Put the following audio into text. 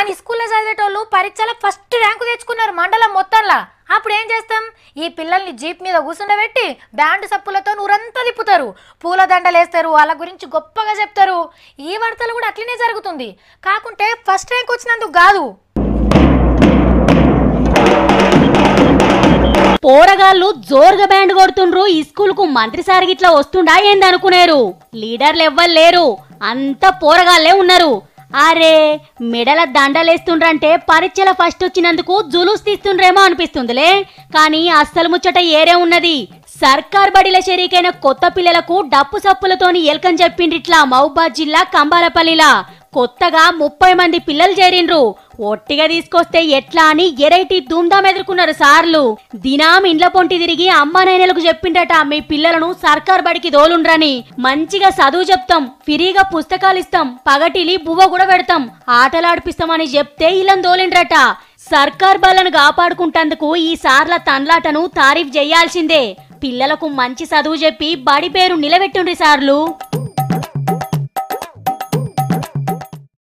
వాని స్కూల్లో చదివేటోళ్ళు పరీక్షలో ఫస్ట్ ర్యాంకు తెచ్చుకున్నారు మండలం మొత్తంలా అప్పుడు ఏం చేస్తాం ఈ పిల్లల్ని జీప్ మీద కూర్చుండబెట్టి బ్యాండ్ సప్పులతో నూరంతా తిప్పుతారు పూల దండలేస్తారు వాళ్ళ గురించి గొప్పగా చెప్తారు ఈ వార్తలు కూడా అట్లనే జరుగుతుంది కాకుంటే ఫస్ట్ ర్యాంక్ వచ్చినందుకు కాదు పోరగాళ్ళు జోరుగా బ్యాండ్ కొడుతుండ్రు ఈ స్కూల్ కు మంత్రి సార్ గిట్లా వస్తుండా ఏందనుకునేరు లీడర్లు ఎవ్వరు లేరు అంత పోరగాళ్ళే ఉన్నారు అరే మెడల దండలేస్తుండ్రంటే పరీక్షల ఫస్ట్ వచ్చినందుకు జులూస్ తీస్తుండ్రేమో అనిపిస్తుందిలే కానీ అస్సలు ముచ్చట ఏరే ఉన్నది సర్కార్ బడిల షరీకైన కొత్త పిల్లలకు డప్పు సప్పులతోని ఎల్కం చెప్పిండ్రిట్లా మహబాద్ జిల్లా కంబాలపల్లిలా కొత్తగా ముప్పై మంది పిల్లలు చేరిండ్రు ఒట్టిగా తీసుకొస్తే ఎట్లా అని ఎరైటీ దుమ్దాం ఎదుర్కొన్నారు సార్లు దినాం ఇండ్ల పొంటి తిరిగి అమ్మ నైనలకు చెప్పిండట మీ పిల్లలను సర్కార్ బడికి దోలుండ్రని మంచిగా చదువు చెప్తాం ఫ్రీగా పుస్తకాలు ఇస్తాం పగటిలి బువ్వ కూడా పెడతాం ఆటలాడిపిస్తామని చెప్తే ఇలా దోలిండ్రట సర్కార్ బలను కాపాడుకుంటందుకు ఈ సార్ల తన్లాటను తారీఫ్ చేయాల్సిందే పిల్లలకు మంచి చదువు చెప్పి బడి పేరు నిలబెట్టుండ్రి సార్లు